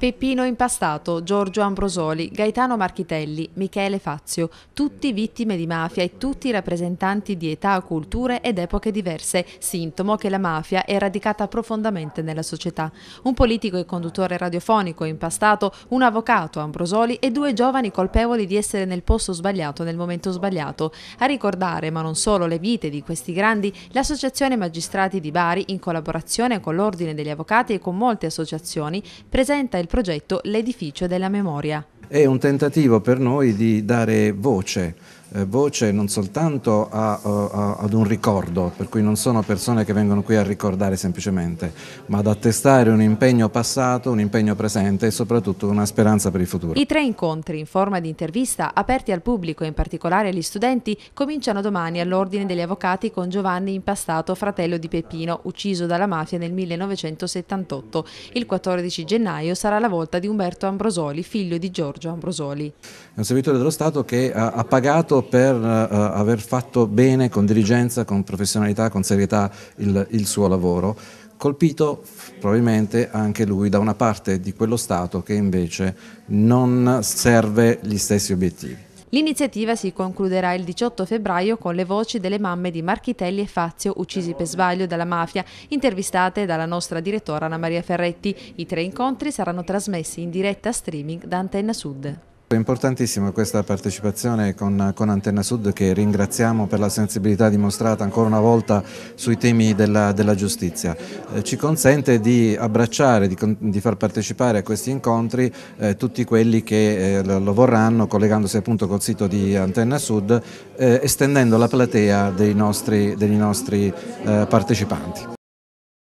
Peppino Impastato, Giorgio Ambrosoli, Gaetano Marchitelli, Michele Fazio, tutti vittime di mafia e tutti rappresentanti di età, culture ed epoche diverse, sintomo che la mafia è radicata profondamente nella società. Un politico e conduttore radiofonico Impastato, un avvocato Ambrosoli e due giovani colpevoli di essere nel posto sbagliato nel momento sbagliato. A ricordare, ma non solo, le vite di questi grandi, l'Associazione Magistrati di Bari, in collaborazione con l'Ordine degli Avvocati e con molte associazioni, presenta il progetto L'edificio della memoria. È un tentativo per noi di dare voce eh, voce non soltanto a, eh, a, ad un ricordo, per cui non sono persone che vengono qui a ricordare semplicemente, ma ad attestare un impegno passato, un impegno presente e soprattutto una speranza per il futuro. I tre incontri in forma di intervista aperti al pubblico e in particolare agli studenti cominciano domani all'Ordine degli Avvocati con Giovanni Impastato, fratello di Peppino, ucciso dalla mafia nel 1978. Il 14 gennaio sarà la volta di Umberto Ambrosoli, figlio di Giorgio Ambrosoli. È un servitore dello Stato che ha, ha pagato per uh, aver fatto bene, con diligenza, con professionalità, con serietà il, il suo lavoro, colpito probabilmente anche lui da una parte di quello Stato che invece non serve gli stessi obiettivi. L'iniziativa si concluderà il 18 febbraio con le voci delle mamme di Marchitelli e Fazio uccisi per sbaglio dalla mafia, intervistate dalla nostra direttora Anna Maria Ferretti. I tre incontri saranno trasmessi in diretta streaming da Antenna Sud. È importantissima questa partecipazione con, con, Antenna Sud che ringraziamo per la sensibilità dimostrata ancora una volta sui temi della, della giustizia. Eh, ci consente di abbracciare, di, di, far partecipare a questi incontri eh, tutti quelli che eh, lo vorranno, collegandosi appunto col sito di Antenna Sud, eh, estendendo la platea dei nostri, degli nostri eh, partecipanti.